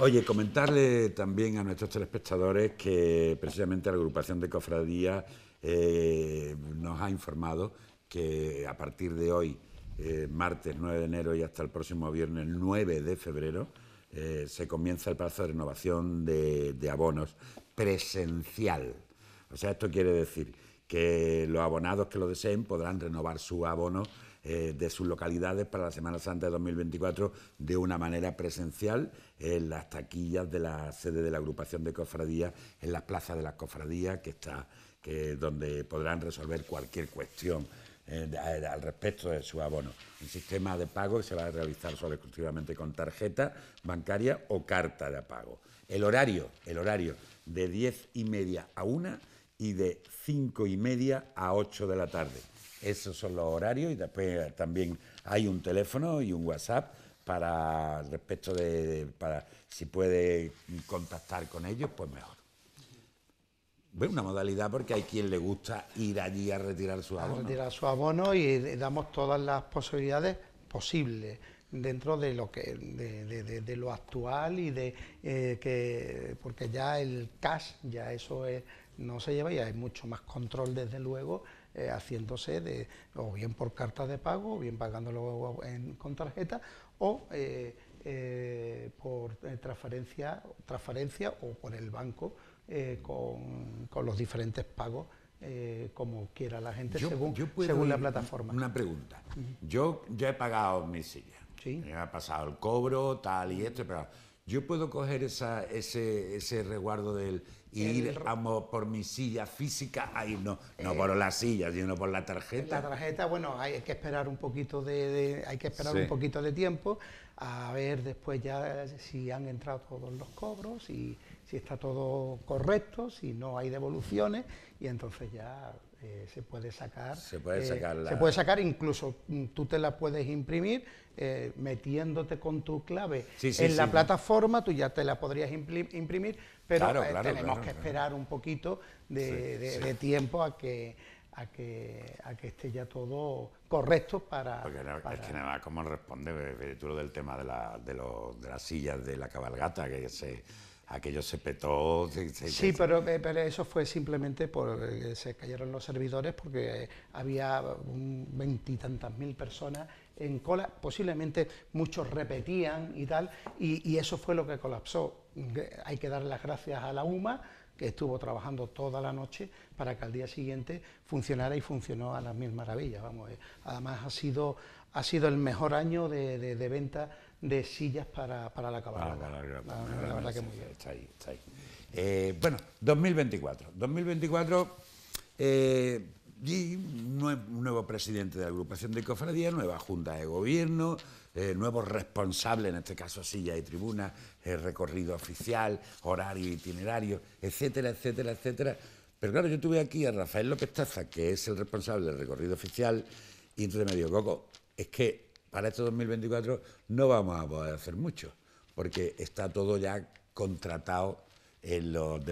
Oye, comentarle también a nuestros telespectadores que precisamente la agrupación de cofradías eh, nos ha informado que a partir de hoy, eh, martes 9 de enero y hasta el próximo viernes 9 de febrero, eh, se comienza el plazo de renovación de, de abonos presencial. O sea, esto quiere decir que los abonados que lo deseen podrán renovar su abono eh, de sus localidades para la Semana Santa de 2024 de una manera presencial en las taquillas de la sede de la agrupación de cofradías, en las Plaza de las cofradías, que está, que, donde podrán resolver cualquier cuestión eh, eh, al respecto de su abono. El sistema de pago se va a realizar solo exclusivamente con tarjeta bancaria o carta de pago. El horario, el horario de diez y media a una... y de cinco y media a 8 de la tarde. Esos son los horarios y después eh, también hay un teléfono y un WhatsApp para respecto de, para si puede contactar con ellos, pues mejor. una modalidad porque hay quien le gusta ir allí a retirar su abono. A retirar su abono y damos todas las posibilidades posibles dentro de lo que de, lo actual y de eh, que porque ya el cash ya eso no se lleva y hay mucho más control desde luego eh, haciéndose de, o bien por cartas de pago, o bien pagándolo en, con tarjeta, o eh, eh, por transferencia, transferencia o por el banco con, los diferentes pagos. como quiera la gente según, la plataforma. Una pregunta. Yo ya he pagado mi silla. Me ha pasado el cobro, tal y este, pero yo puedo coger ese, ese resguardo del, y ir por mi silla física, ahí no, no eh, por la silla, sino por la tarjeta. La tarjeta, bueno, hay que esperar un poquito de, hay que esperar un poquito de tiempo a ver después ya eh, si han entrado todos los cobros, y si está todo correcto, si no hay devoluciones y entonces ya eh, se puede sacar. Se puede, eh, sacar se puede sacar, incluso tú te la puedes imprimir eh, metiéndote con tu clave en la plataforma, tú ya te la podrías imprimir, pero tenemos que esperar un poquito de, tiempo a que, a que, que esté ya todo correcto para... es que nada, ¿cómo responde tú lo del tema de, la, de, de las sillas de la cabalgata que se aquello se petó. sí, eh, pero, eso fue simplemente porque eh, se cayeron los servidores, porque eh, había veintitantas mil personas en cola, posiblemente muchos repetían y tal, y, eso fue lo que colapsó. Hay que dar las gracias a la UMA, que estuvo trabajando toda la noche para que al día siguiente funcionara y funcionó a las mil maravillas. Vamos, además ha sido, ha sido el mejor año de venta de sillas para, la cabalgata. Ah, la, verdad que eh, bueno, 2024. 2024, eh, nuevo presidente de la agrupación de cofradía, nueva junta de gobierno, eh, nuevo responsable, en este caso silla y tribuna, recorrido oficial, horario, itinerario, etcétera, etcétera, etcétera. Pero claro, yo tuve aquí a Rafael López Taza, que es el responsable del recorrido oficial, y entonces me dijo, Coco, es que para este 2024 no vamos a poder hacer mucho, porque está todo ya contratado de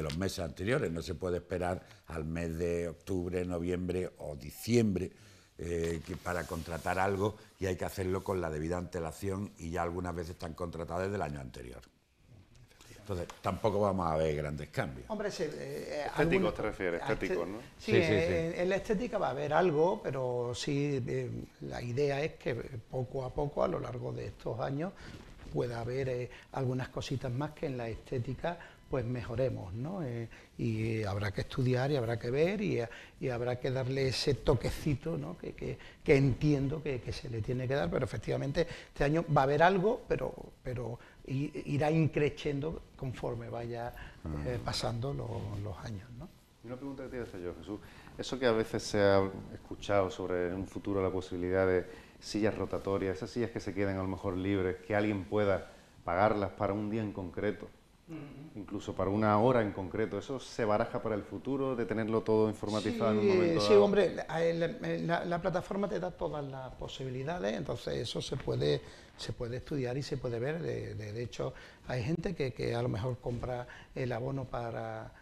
los meses anteriores. No se puede esperar al mes de octubre, noviembre o diciembre eh, para contratar algo y hay que hacerlo con la debida antelación y ya algunas veces están contratadas del año anterior. Entonces, tampoco vamos a ver grandes cambios. Hombre, eh, eh, estéticos te refieres, ah, este, estéticos, ¿no? Sí, sí, sí, eh, en la estética va a haber algo, pero sí, la idea es que poco a poco, a lo largo de estos años, pueda haber algunas cositas más que en la estética pues mejoremos, ¿no? y habrá que estudiar y habrá que ver y, habrá que darle ese toquecito, ¿no? Que, que, que entiendo que, se le tiene que dar, pero efectivamente este año va a haber algo, pero, pero irá increciendo conforme vaya eh, ah. pasando los años. una pregunta que te hacer yo, Jesús. Eso que a veces se ha escuchado sobre en un futuro la posibilidad de sillas rotatorias, esas sillas que se queden a lo mejor libres, que alguien pueda pagarlas para un día en concreto, mm. incluso para una hora en concreto. ¿Eso se baraja para el futuro de tenerlo todo informatizado sí, en un momento? Sí, hombre, la, plataforma te da todas las posibilidades, entonces eso se puede se puede estudiar y se puede ver. De, hecho, hay gente que, a lo mejor compra el abono para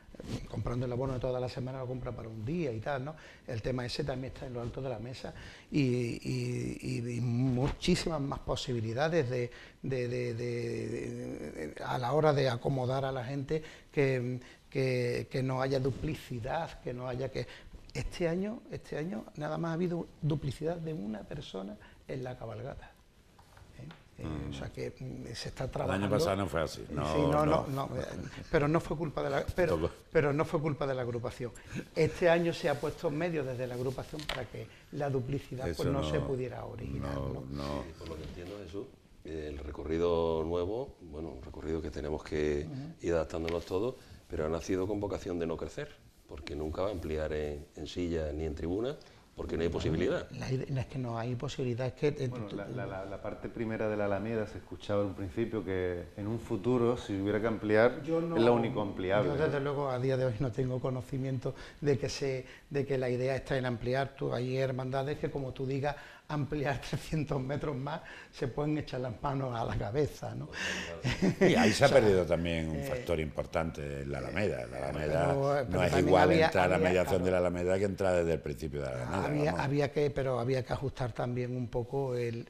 comprando el abono de toda la semana lo compra para un día y tal, ¿no? El tema ese también está en lo alto de la mesa y, muchísimas más posibilidades de, a la hora de acomodar a la gente que, que no haya duplicidad, que no haya que este año, este año nada más ha habido duplicidad de una persona en la cabalgata. Eh, mm. O sea que mm, se está trabajando. El año pasado no fue así. no, no, eh, pero no fue culpa de la pero, pero, no fue culpa de la agrupación. Este año se ha puesto en medio desde la agrupación para que la duplicidad pues, no, se pudiera originar. por lo que entiendo Jesús, el recorrido nuevo, bueno, un recorrido que tenemos que ir adaptándonos todos, pero ha nacido con vocación de no crecer, porque nunca va a ampliar en, en sillas ni en tribunas porque no hay posibilidad. La, es que no hay posibilidad. que, eh, bueno, la, parte primera de la Alameda se escuchaba en un principio que en un futuro, si hubiera que ampliar, es la único ampliable. Yo desde luego a día de hoy no tengo conocimiento de que, se, de que la idea está en ampliar. Tú, hay hermandades que, como tú digas, ampliar 300 metros más, se pueden echar las manos a la cabeza. Y ahí se ha perdido también un eh, factor importante, la Alameda. La eh, Alameda eh, no es igual entrar a la mediación de la Alameda que entrar desde el principio de la Alameda. Había, que, pero había que ajustar también un poco el,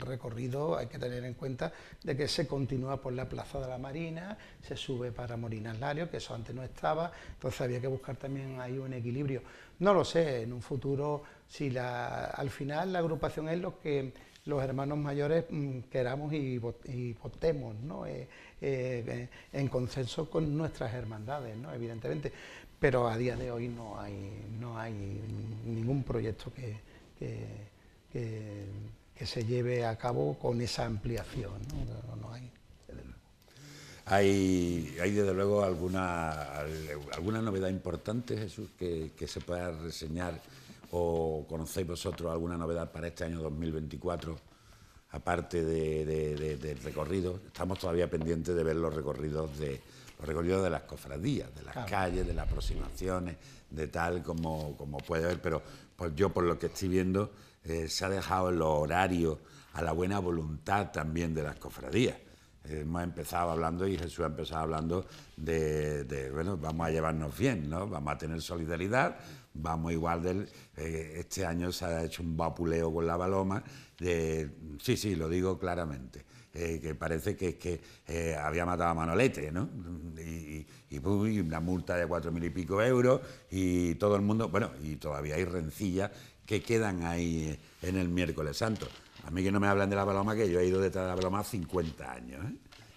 recorrido, hay que tener en cuenta de que se continúa por la Plaza de la Marina, se sube para Morinas Lario, que eso antes no estaba, entonces había que buscar también ahí un equilibrio. No lo sé, en un futuro si al final la agrupación es lo que los hermanos mayores mm, queramos y, votemos, eh, eh, en consenso con nuestras hermandades, Evidentemente. Pero a día de hoy no hay, ningún proyecto que, que, se lleve a cabo con esa ampliación, ¿no? no, hay. Hay, desde luego alguna, novedad importante, Jesús, que se pueda reseñar o conocéis vosotros alguna novedad para este año 2024, aparte del recorrido. Estamos todavía pendientes de ver los recorridos de los recorridos de las cofradías, de las calles, de las aproximaciones, de tal como, como puede haber, pero pues yo por lo que estoy viendo eh, se ha dejado los horarios a la buena voluntad también de las cofradías. Hemos empezado hablando y Jesús ha empezado hablando de, de, bueno, vamos a llevarnos bien, ¿no? Vamos a tener solidaridad, vamos igual del... Eh, este año se ha hecho un vapuleo con la baloma De, sí, sí, lo digo claramente. Eh, que parece que, es que eh, había matado a Manolete, ¿no? Y, una multa de cuatro mil y pico euros y todo el mundo, bueno, y todavía hay rencillas que quedan ahí en el miércoles santo. A mí que no me hablan de la baloma que yo he ido detrás de la baloma 50 años,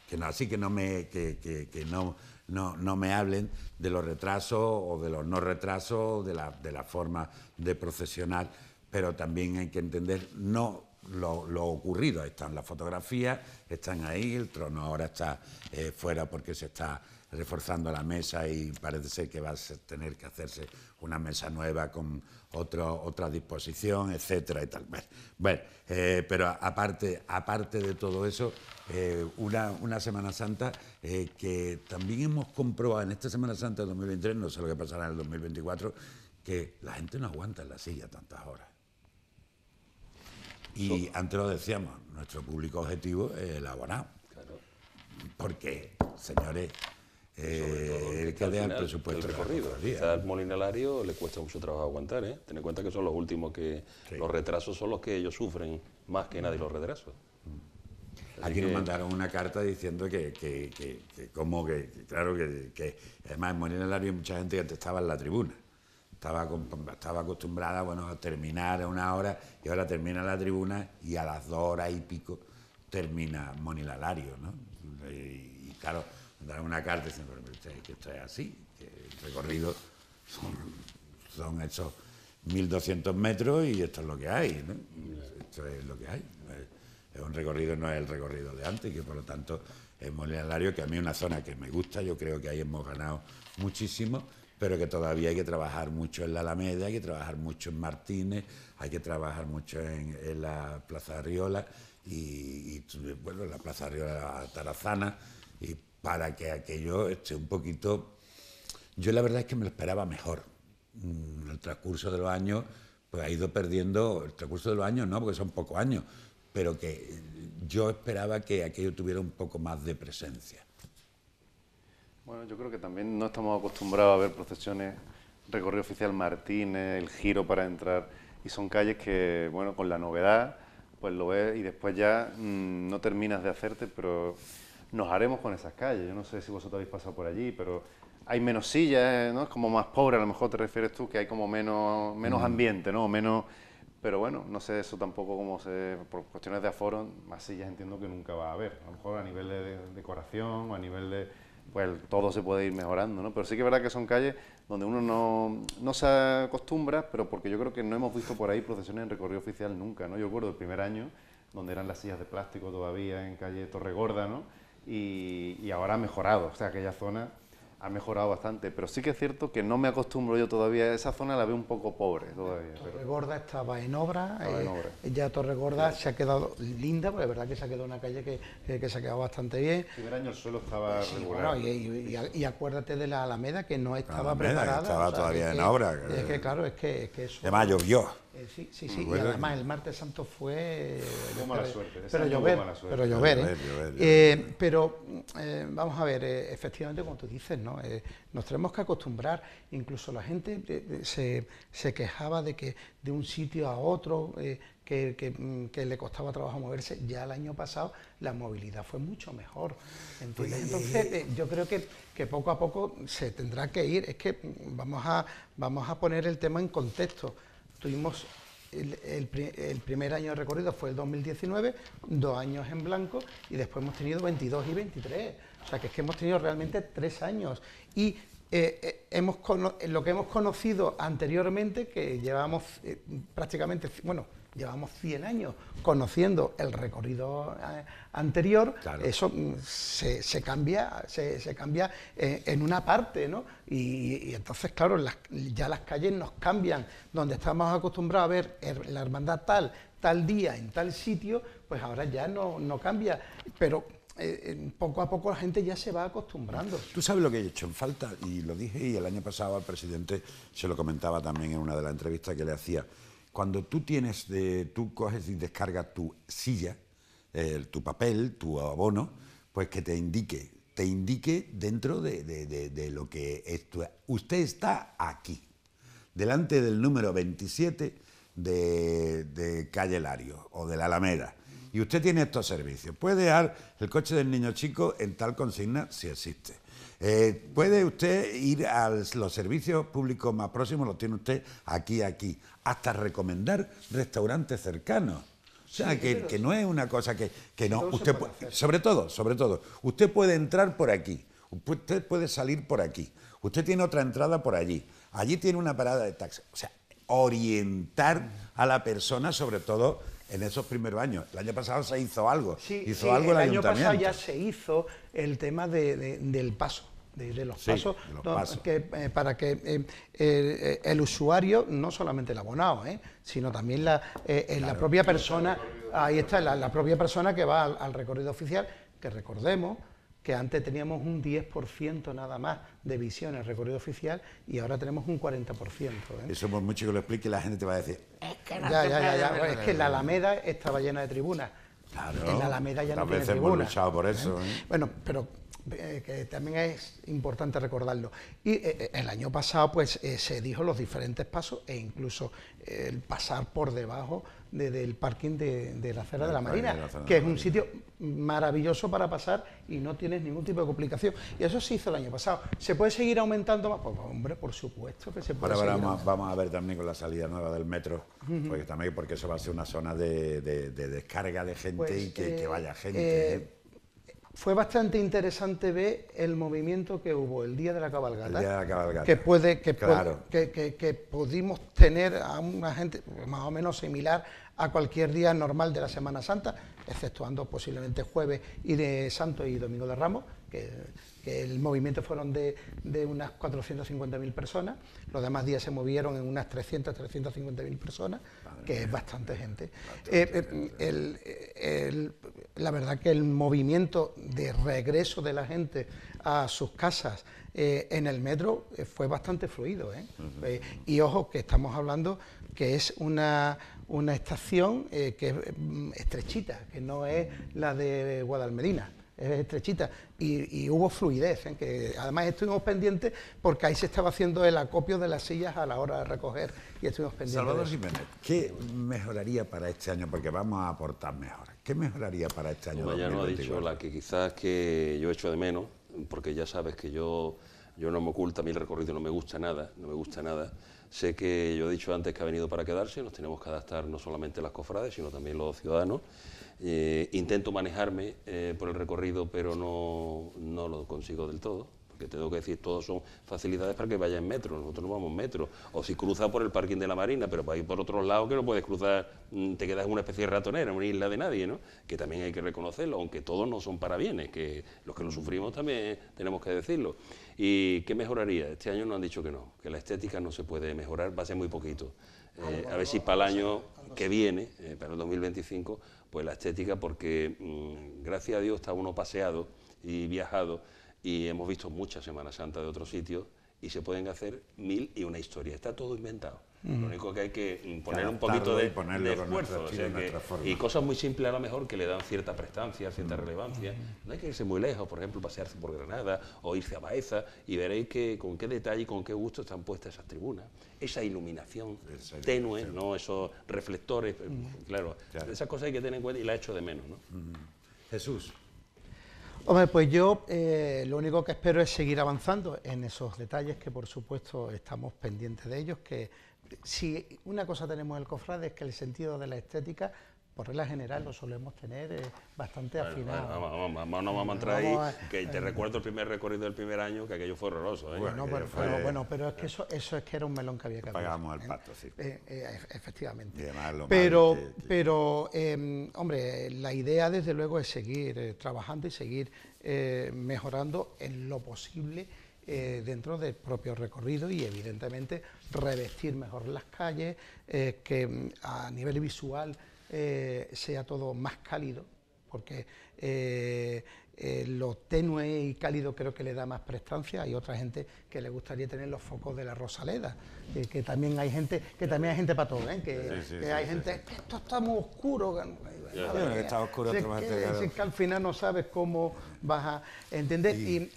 que no, así que no me, que no no, me hablen de los retrasos o de los no retrasos, de la, forma de procesionar, pero también hay que entender no lo, ocurrido. Están las fotografías, están ahí, el trono ahora está eh, fuera porque se está reforzando la mesa y parece ser que va a tener que hacerse una mesa nueva con otro, otra disposición, etcétera y tal. vez. bueno eh, pero aparte, aparte de todo eso, eh, una, una, Semana Santa eh, que también hemos comprobado en esta Semana Santa de 2023, no sé lo que pasará en el 2024, que la gente no aguanta en la silla tantas horas. Y antes lo decíamos, nuestro público objetivo es el abonado. Claro. Porque, señores, pues eh, el que presupuesto. El recorrido. Quizás al molinelario le cuesta mucho trabajo aguantar. ¿eh? Ten en cuenta que son los últimos que. Los retrasos son los que ellos sufren más que nadie mm. los retrasos. Mm. Aquí nos mandaron una carta diciendo que, que, que como que, claro, que, además en Molinelario hay mucha gente que antes estaba en la tribuna. Estaba, estaba acostumbrada bueno, a terminar a una hora y ahora termina la tribuna y a las dos horas y pico termina Molinelario. ¿no? y claro dar una carta diciendo que esto es así, que el recorrido son, esos 1.200 metros y esto es lo que hay, ¿no? Esto es lo que hay. Es un recorrido, no es el recorrido de antes, y que por lo tanto es Molinario, que a mí es una zona que me gusta, yo creo que ahí hemos ganado muchísimo, pero que todavía hay que trabajar mucho en la Alameda, hay que trabajar mucho en Martínez, hay que trabajar mucho en, la Plaza Arriola y, y, bueno, la Plaza Arriola Tarazana y para que aquello esté un poquito... Yo la verdad es que me lo esperaba mejor. Mm, el transcurso de los años, pues ha ido perdiendo, el transcurso de los años no, porque son pocos años, pero que eh, yo esperaba que aquello tuviera un poco más de presencia. Bueno, yo creo que también no estamos acostumbrados a ver procesiones, recorrido oficial Martínez, el giro para entrar, y son calles que, bueno, con la novedad, pues lo ves y después ya mm, no terminas de hacerte, pero nos haremos con esas calles. Yo no sé si vosotros habéis pasado por allí, pero hay menos sillas, ¿eh? ¿no? Es como más pobre, a lo mejor te refieres tú, que hay como menos, menos mm. ambiente, ¿no? Menos... Pero bueno, no sé eso tampoco como se... Por cuestiones de aforo, más sillas entiendo que nunca va a haber. A lo mejor a nivel de decoración a nivel de... Pues todo se puede ir mejorando, ¿no? Pero sí que es verdad que son calles donde uno no, no se acostumbra, pero porque yo creo que no hemos visto por ahí procesiones en recorrido oficial nunca, ¿no? Yo recuerdo el primer año, donde eran las sillas de plástico todavía en calle Torregorda, ¿no? y, ahora ha mejorado, o sea, aquella zona ha mejorado bastante, pero sí que es cierto que no me acostumbro yo todavía, a esa zona la veo un poco pobre todavía. Torregorda estaba en obra, eh, ya Torre Gorda se ha quedado linda, porque es verdad que se ha quedado una calle que, se ha quedado bastante bien. El primer año el suelo estaba sí, y, acuérdate de la Alameda que no estaba preparada. Que estaba todavía en obra. Es que claro, es que, es que eso... Además llovió. Eh, sí, sí, mm, sí. y además el martes santo fue... mala suerte. Pero, llover, ¿eh? eh, pero llover, pero vamos a ver, efectivamente, como tú dices, ¿no? nos tenemos que acostumbrar, incluso la gente se, quejaba de que de un sitio a otro, mm, que, le costaba trabajo moverse, ya el año pasado la movilidad fue mucho mejor. Pues, Entonces, yo creo que, que, poco a poco se tendrá que ir, es que mm, vamos a, vamos a poner el tema en contexto tuvimos el, primer año de recorrido fue el 2019, dos años en blanco y después hemos tenido 22 y 23. O sea que es que hemos tenido realmente tres años. Y eh, eh, lo que hemos conocido anteriormente, que llevamos eh, prácticamente, bueno, llevamos 100 años conociendo el recorrido eh, anterior, eso mm, se, cambia, se, cambia eh, en una parte, ¿no? Y, entonces, claro, ya las calles nos cambian, donde estábamos acostumbrados a ver er, la hermandad tal, tal día, en tal sitio, pues ahora ya no, cambia, pero... Eh, poco a poco la gente ya se va acostumbrando. Tú sabes lo que he hecho en falta, y lo dije, y el año pasado al presidente se lo comentaba también en una de las entrevistas que le hacía cuando tú tienes, tú coges y descargas tu silla, tu papel, tu abono, pues que te indique, te indique dentro de, lo que es tu, usted está aquí, delante del número 27 de, calle Lario o de la Alameda. Y usted tiene estos servicios. Puede dar el coche del niño chico en tal consigna si existe. Eh, puede usted ir a los servicios públicos más próximos, los tiene usted aquí, aquí hasta recomendar restaurantes cercanos. O sea, que, no es una cosa que, no. Usted sobre todo, sobre todo, usted puede entrar por aquí, usted puede salir por aquí, usted tiene otra entrada por allí, allí tiene una parada de taxi. O sea, orientar a la persona, sobre todo en esos primeros años. El año pasado se hizo algo. hizo algo el, el año pasado ya se hizo el tema del paso de, los pasos, eh, para que eh, el usuario, no solamente el abonado, ¿eh? sino también la, la propia persona, ahí está, la, propia persona que va al, recorrido oficial, que recordemos que antes teníamos un 10% nada más de visión en el recorrido oficial y ahora tenemos un 40%. Eso por mucho que lo explique la gente te va a decir... Es que, la Alameda estaba llena de tribunas. Claro, en la Alameda ya no tiene veces hemos luchado por eso. Bueno, pero eh, que también es importante recordarlo. Y eh, eh, el año pasado pues se dijo los diferentes pasos e incluso el pasar por debajo del parking de, la acera de, la Marina, que es un sitio maravilloso para pasar y no tienes ningún tipo de complicación. Y eso se hizo el año pasado. ¿Se puede seguir aumentando más? Pues hombre, por supuesto que se puede. Ahora vamos, vamos, a ver también con la salida nueva del metro, porque también porque eso va a ser una zona de, descarga de gente pues, y que vaya gente fue bastante interesante ver el movimiento que hubo el día de la cabalgata. El día de la cabalgata. Que, puede, que, que, pudimos tener a una gente más o menos similar a cualquier día normal de la Semana Santa, exceptuando posiblemente jueves y de Santo y Domingo de Ramos, que, el movimiento fueron de, de unas 450.000 personas, los demás días se movieron en unas 300, 350.000 personas, que es eh, eh, bastante gente. el, la verdad que el movimiento de regreso de la gente a sus casas eh, en el metro eh, fue bastante fluido. ¿eh? y ojo, que estamos hablando que es una, una estación que es mm, estrechita, que no es la de Guadalmedina es estrechita, y, hubo fluidez, en que además estuvimos pendientes porque ahí se estaba haciendo el acopio de las sillas a la hora de recoger y estuvimos pendientes. Salvador Jiménez, ¿qué mejoraría para este año? Porque vamos a aportar mejor? ¿Qué mejoraría para este año? Bueno, ya no ha dicho la que quizás que yo echo de menos, porque ya sabes que yo, yo no me oculta, a mí el recorrido no me gusta nada, no me gusta nada. Sé que yo he dicho antes que ha venido para quedarse, nos tenemos que adaptar no solamente las cofrades, sino también los ciudadanos. Eh, intento manejarme eh, por el recorrido, pero no, lo consigo del todo ...porque tengo que decir, todos son facilidades para que vaya en metro, nosotros no vamos en metro. O si cruza por el parking de la Marina, pero para ir por otro lado que no puedes cruzar, mm, te quedas en una especie de ratonera, una isla de nadie, ¿no? Que también hay que reconocerlo, aunque todos no son para bienes, que los que lo sufrimos también tenemos que decirlo. ¿Y qué mejoraría? Este año nos han dicho que no, que la estética no se puede mejorar, va a ser muy poquito. Eh, a ver si para el año que viene, para el 2025, pues la estética, porque mm, gracias a Dios está uno paseado y viajado y hemos visto muchas Semanas Santa de otros sitios y se pueden hacer mil y una historia. Está todo inventado. Lo único que hay que poner un poquito de, esfuerzo. y cosas muy simples a lo mejor que le dan cierta prestancia, cierta relevancia. No hay que irse muy lejos, por ejemplo, pasearse por Granada o irse a Baeza y veréis que con qué detalle y con qué gusto están puestas esas tribunas. Esa iluminación, tenue, ¿no? esos reflectores, eh, claro, Esas cosas hay que tener en cuenta y las echo de menos. ¿no? Jesús. Hombre, pues yo eh, lo único que espero es seguir avanzando en esos detalles que por supuesto estamos pendientes de ellos, que si una cosa tenemos el cofrade es que el sentido de la estética por regla general lo solemos tener eh, bastante afinado. vamos vamos, vamos, no vamos a entrar ahí, que te recuerdo el primer recorrido del primer año, que aquello fue horroroso. ¿eh? Bueno, pero, bueno, pero es que eso, eso es que era un melón que había que Pagamos al ¿eh? pato, sí. efectivamente. pero, pero em, hombre, la idea desde luego es seguir trabajando y seguir mejorando en lo posible eh, dentro del propio recorrido y evidentemente revestir mejor las calles, eh, que mm, a nivel visual eh, sea todo más cálido, porque eh, lo tenue y cálido creo que le da más prestancia. Hay otra gente que le gustaría tener los focos de la rosaleda, que también hay gente, que también hay gente para todo, ¿eh? que, hay gente, esto está muy oscuro. es, que, al final no sabes cómo vas a entender y,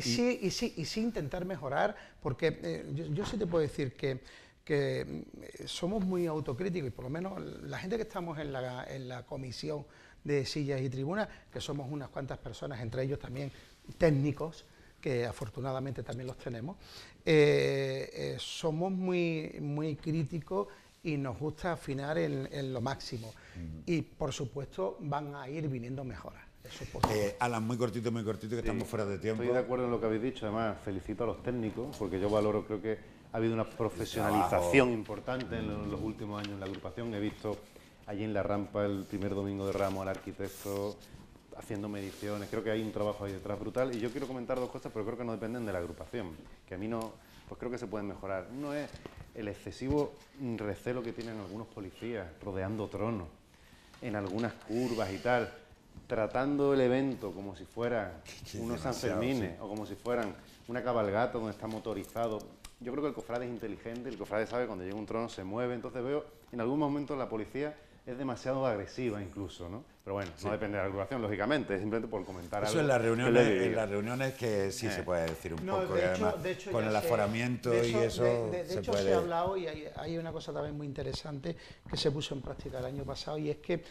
sí, y, y sí intentar mejorar, porque eh, yo, yo sí te puedo decir que que mm, somos muy autocríticos y por lo menos la gente que estamos en la, en la comisión de sillas y tribunas, que somos unas cuantas personas, entre ellos también técnicos, que afortunadamente también los tenemos, eh, eh, somos muy, muy críticos y nos gusta afinar en, lo máximo. Y por supuesto van a ir viniendo mejoras. Eh, muy cortito, muy cortito, que estamos fuera de tiempo. Estoy de acuerdo en lo que habéis dicho, además felicito a los técnicos, porque yo valoro, creo que ha habido una profesionalización importante en los, en los últimos años en la agrupación. He visto allí en la rampa el primer domingo de ramo al arquitecto haciendo mediciones. Creo que hay un trabajo ahí detrás brutal. Y yo quiero comentar dos cosas, pero creo que no dependen de la agrupación, que a mí no, pues creo que se pueden mejorar. Uno es el excesivo recelo que tienen algunos policías rodeando tronos en algunas curvas y tal, tratando el evento como si fuera unos Sanfermines o como si fueran una cabalgata donde está motorizado. Yo creo que el cofrade es inteligente, el cofrade sabe cuando llega un trono se mueve, entonces veo en algún momento la policía es demasiado agresiva incluso, ¿no? Pero bueno, no depende de la regulación... lógicamente, es simplemente por comentar Eso algo. Eso en las reuniones, en las reuniones que sí se eh. puede decir un poco, además, con el aforamiento y eso De, hecho se ha hablado y hay una cosa también muy interesante que se puso en práctica el año pasado y es que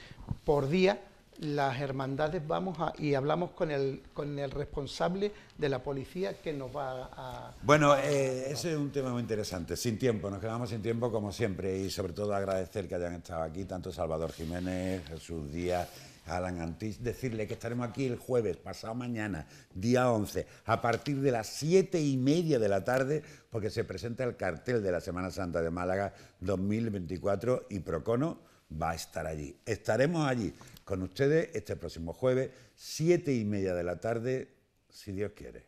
por día las hermandades vamos a, y hablamos con el, con el responsable de la policía que nos va a... bueno, eh, ese es un tema muy interesante, sin tiempo, nos quedamos sin tiempo como siempre y sobre todo agradecer que hayan estado aquí tanto Salvador Jiménez, Jesús Díaz, Alan Antís. decirle que estaremos aquí el jueves, pasado mañana, día 11, a partir de las 7 y media de la tarde, porque se presenta el cartel de la Semana Santa de Málaga 2024 y Procono va a estar allí. Estaremos allí con ustedes este próximo jueves, siete y media de la tarde, si Dios quiere.